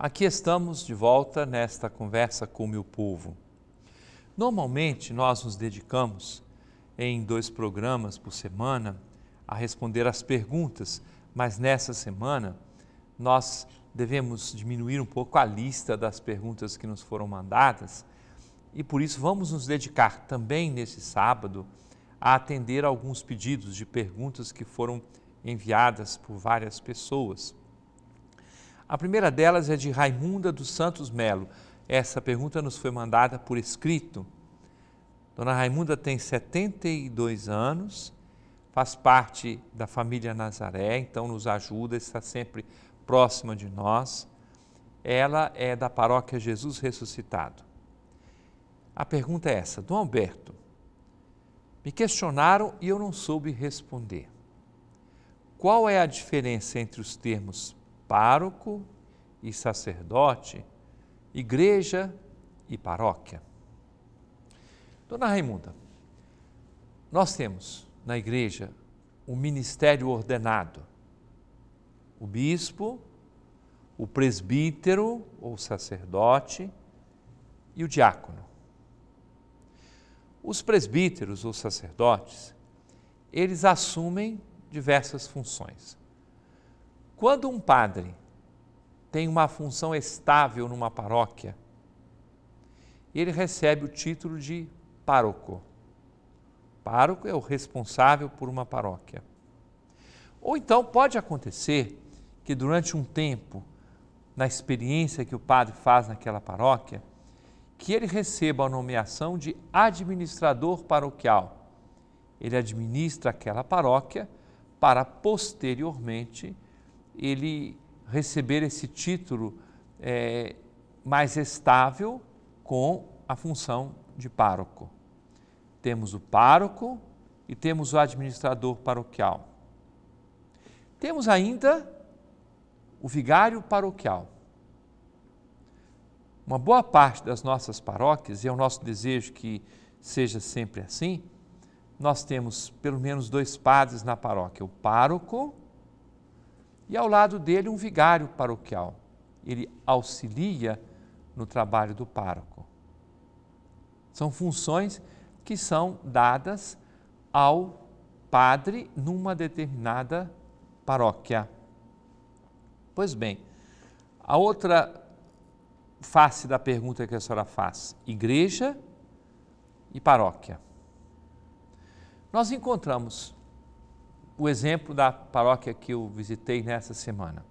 Aqui estamos de volta nesta conversa com o meu povo. Normalmente nós nos dedicamos em dois programas por semana a responder às perguntas, mas nessa semana nós devemos diminuir um pouco a lista das perguntas que nos foram mandadas e por isso vamos nos dedicar também nesse sábado a atender alguns pedidos de perguntas que foram enviadas por várias pessoas. A primeira delas é de Raimunda dos Santos Melo. Essa pergunta nos foi mandada por escrito. Dona Raimunda tem 72 anos, faz parte da família Nazaré, então nos ajuda, está sempre próxima de nós. Ela é da paróquia Jesus Ressuscitado. A pergunta é essa: Dom Alberto, me questionaram e eu não soube responder. Qual é a diferença entre os termos pároco e sacerdote, igreja e paróquia. Dona Raimunda, nós temos na igreja o um ministério ordenado, o bispo, o presbítero ou sacerdote e o diácono. Os presbíteros ou sacerdotes, eles assumem diversas funções. Quando um padre tem uma função estável numa paróquia, ele recebe o título de pároco. Pároco é o responsável por uma paróquia. Ou então pode acontecer que durante um tempo, na experiência que o padre faz naquela paróquia, que ele receba a nomeação de administrador paroquial. Ele administra aquela paróquia para posteriormente ele receber esse título é, mais estável com a função de pároco. Temos o pároco e temos o administrador paroquial. Temos ainda o vigário paroquial. Uma boa parte das nossas paróquias, e é o nosso desejo que seja sempre assim, nós temos pelo menos dois padres na paróquia, o pároco e ao lado dele um vigário paroquial. Ele auxilia no trabalho do pároco. São funções que são dadas ao padre numa determinada paróquia. Pois bem, a outra face da pergunta que a senhora faz, igreja e paróquia. Nós encontramos o exemplo da paróquia que eu visitei nessa semana.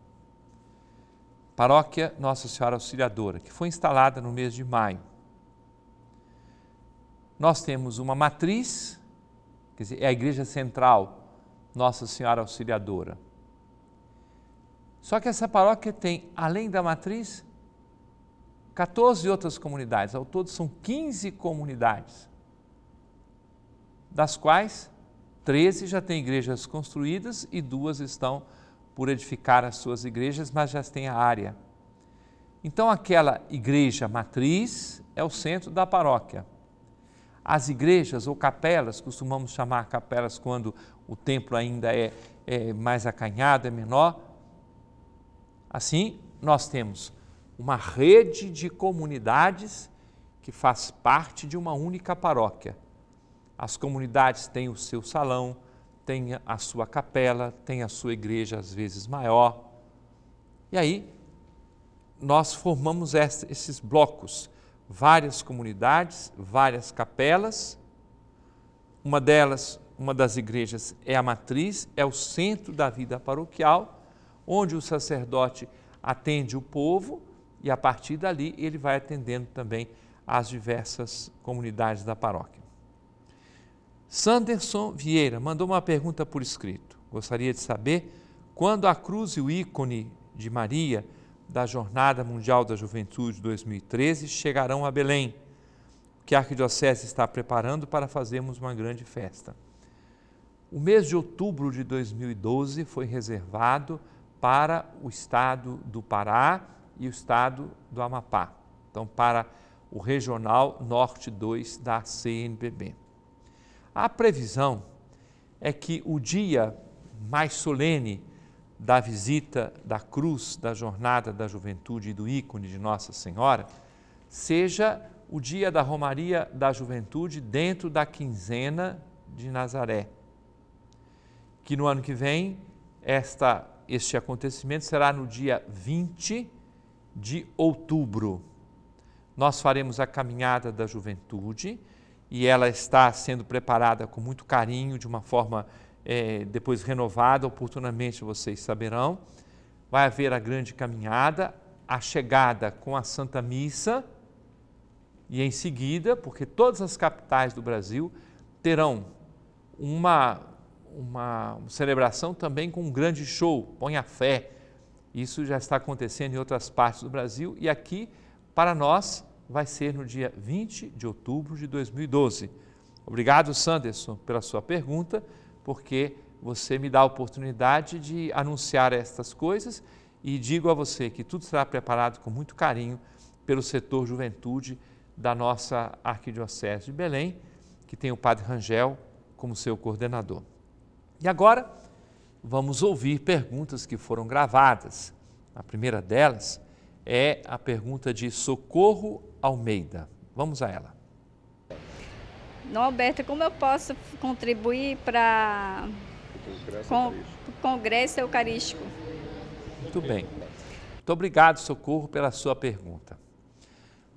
Paróquia Nossa Senhora Auxiliadora, que foi instalada no mês de maio. Nós temos uma matriz, quer dizer, é a igreja central Nossa Senhora Auxiliadora. Só que essa paróquia tem, além da matriz, 14 outras comunidades, ao todo são 15 comunidades, das quais 13 já tem igrejas construídas e duas estão por edificar as suas igrejas, mas já tem a área. Então, aquela igreja matriz é o centro da paróquia. As igrejas ou capelas, costumamos chamar capelas quando o templo ainda é, é mais acanhado, é menor. Assim, nós temos uma rede de comunidades que faz parte de uma única paróquia. As comunidades têm o seu salão, têm a sua capela, têm a sua igreja, às vezes maior. E aí, nós formamos esses blocos, várias comunidades, várias capelas. Uma delas, uma das igrejas, é a matriz, é o centro da vida paroquial, onde o sacerdote atende o povo e a partir dali ele vai atendendo também as diversas comunidades da paróquia. Sanderson Vieira mandou uma pergunta por escrito. Gostaria de saber quando a cruz e o ícone de Maria da Jornada Mundial da Juventude 2013 chegarão a Belém, que a Arquidiocese está preparando para fazermos uma grande festa. O mês de outubro de 2012 foi reservado para o estado do Pará e o estado do Amapá, então para o Regional Norte 2 da CNBB. A previsão é que o dia mais solene da visita da cruz, da jornada da juventude e do ícone de Nossa Senhora, seja o dia da Romaria da Juventude dentro da quinzena de Nazaré. Que no ano que vem, esta, este acontecimento será no dia 20 de outubro. Nós faremos a caminhada da juventude e ela está sendo preparada com muito carinho, de uma forma é, depois renovada, oportunamente vocês saberão. Vai haver a grande caminhada, a chegada com a Santa Missa e em seguida, porque todas as capitais do Brasil terão uma, uma celebração também com um grande show, põe a fé. Isso já está acontecendo em outras partes do Brasil e aqui, para nós, vai ser no dia 20 de outubro de 2012. Obrigado, Sanderson, pela sua pergunta, porque você me dá a oportunidade de anunciar estas coisas e digo a você que tudo será preparado com muito carinho pelo setor juventude da nossa Arquidiocese de Belém, que tem o Padre Rangel como seu coordenador. E agora vamos ouvir perguntas que foram gravadas. A primeira delas é a pergunta de Socorro Almeida. Vamos a ela. Alberto, como eu posso contribuir para o Congresso, Congresso Eucarístico? Muito bem. Muito obrigado, Socorro, pela sua pergunta.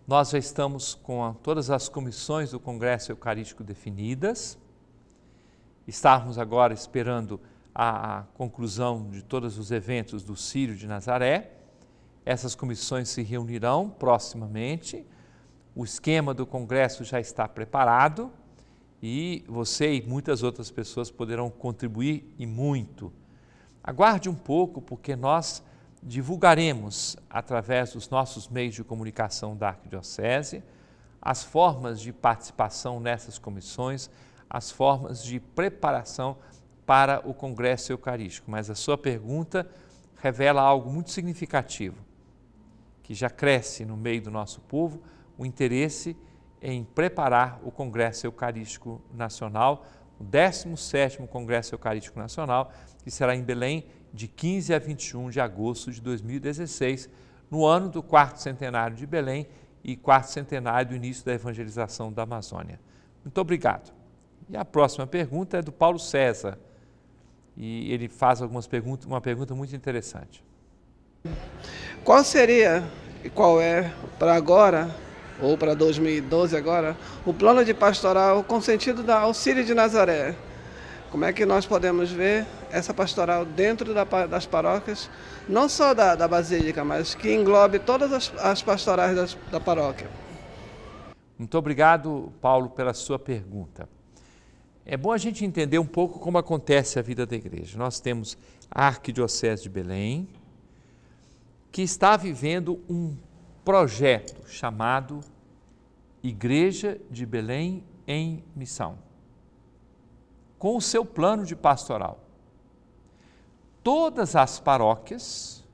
Nós já estamos com a, todas as comissões do Congresso Eucarístico definidas. Estamos agora esperando a, a conclusão de todos os eventos do Círio de Nazaré essas comissões se reunirão proximamente. O esquema do Congresso já está preparado e você e muitas outras pessoas poderão contribuir e muito. Aguarde um pouco, porque nós divulgaremos, através dos nossos meios de comunicação da Arquidiocese, as formas de participação nessas comissões, as formas de preparação para o Congresso Eucarístico. Mas a sua pergunta revela algo muito significativo que já cresce no meio do nosso povo, o interesse em preparar o Congresso Eucarístico Nacional, o 17º Congresso Eucarístico Nacional, que será em Belém de 15 a 21 de agosto de 2016, no ano do quarto centenário de Belém e quarto centenário do início da evangelização da Amazônia. Muito obrigado. E a próxima pergunta é do Paulo César. E ele faz algumas perguntas, uma pergunta muito interessante. Qual seria e qual é, para agora, ou para 2012 agora, o plano de pastoral com sentido da Auxílio de Nazaré. Como é que nós podemos ver essa pastoral dentro da, das paróquias, não só da, da, Basílica, mas que englobe todas as, as pastorais das, da paróquia? Muito obrigado, Paulo, pela sua pergunta. É bom a gente entender um pouco como acontece a vida da igreja. Nós temos a Arquidiocese de Belém, que está vivendo um projeto chamado Igreja de Belém em Missão, com o seu plano de pastoral. Todas as paróquias,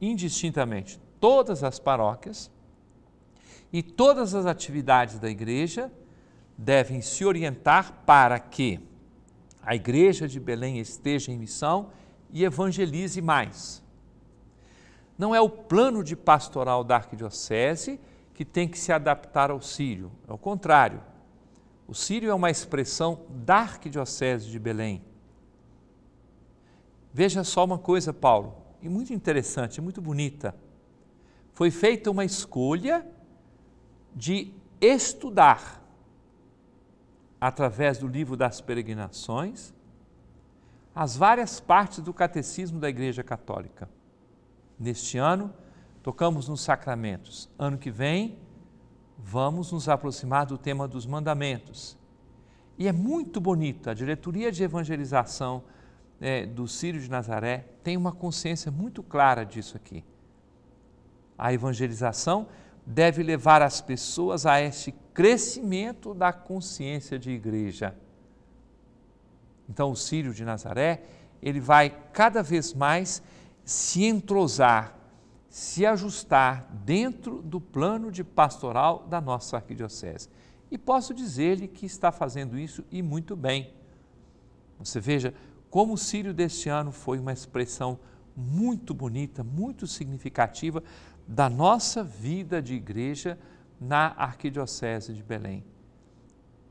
indistintamente, todas as paróquias e todas as atividades da igreja devem se orientar para que a igreja de Belém esteja em missão e evangelize mais. Não é o plano de pastoral da arquidiocese que tem que se adaptar ao sírio, é o contrário. O sírio é uma expressão da arquidiocese de Belém. Veja só uma coisa, Paulo, e muito interessante, muito bonita. Foi feita uma escolha de estudar através do livro das peregrinações as várias partes do catecismo da Igreja Católica. Neste ano, tocamos nos sacramentos. Ano que vem, vamos nos aproximar do tema dos mandamentos. E é muito bonito, a diretoria de evangelização é, do Círio de Nazaré tem uma consciência muito clara disso aqui. A evangelização deve levar as pessoas a este crescimento da consciência de igreja. Então, o Círio de Nazaré, ele vai cada vez mais se entrosar, se ajustar dentro do plano de pastoral da nossa arquidiocese. E posso dizer-lhe que está fazendo isso e muito bem. Você veja como o Sírio deste ano foi uma expressão muito bonita, muito significativa da nossa vida de igreja na Arquidiocese de Belém.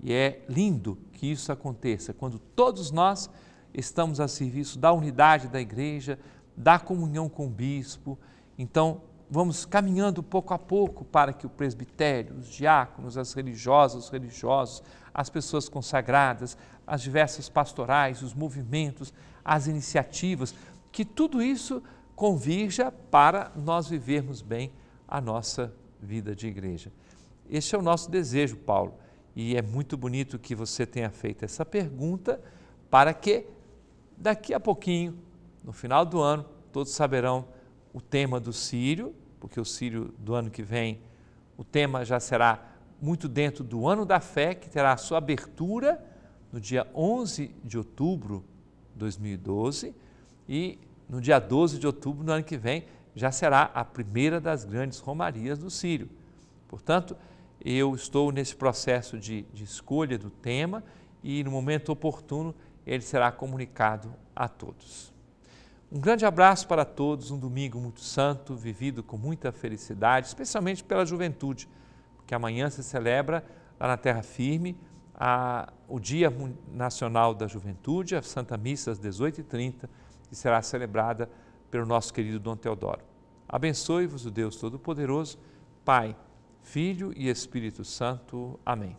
E é lindo que isso aconteça quando todos nós estamos a serviço da unidade da igreja, da comunhão com o bispo. Então, vamos caminhando pouco a pouco para que o presbitério, os diáconos, as religiosas, os religiosos, as pessoas consagradas, as diversas pastorais, os movimentos, as iniciativas, que tudo isso convirja para nós vivermos bem a nossa vida de igreja. Este é o nosso desejo, Paulo, e é muito bonito que você tenha feito essa pergunta para que daqui a pouquinho no final do ano, todos saberão o tema do Sírio, porque o Sírio do ano que vem, o tema já será muito dentro do ano da fé, que terá a sua abertura no dia 11 de outubro de 2012 e no dia 12 de outubro do ano que vem já será a primeira das grandes romarias do Sírio. Portanto, eu estou nesse processo de, de escolha do tema e no momento oportuno ele será comunicado a todos. Um grande abraço para todos, um domingo muito santo, vivido com muita felicidade, especialmente pela juventude, porque amanhã se celebra lá na Terra Firme a, o Dia Nacional da Juventude, a Santa Missa às 18h30, que será celebrada pelo nosso querido Dom Teodoro. Abençoe-vos o Deus Todo-Poderoso, Pai, Filho e Espírito Santo. Amém.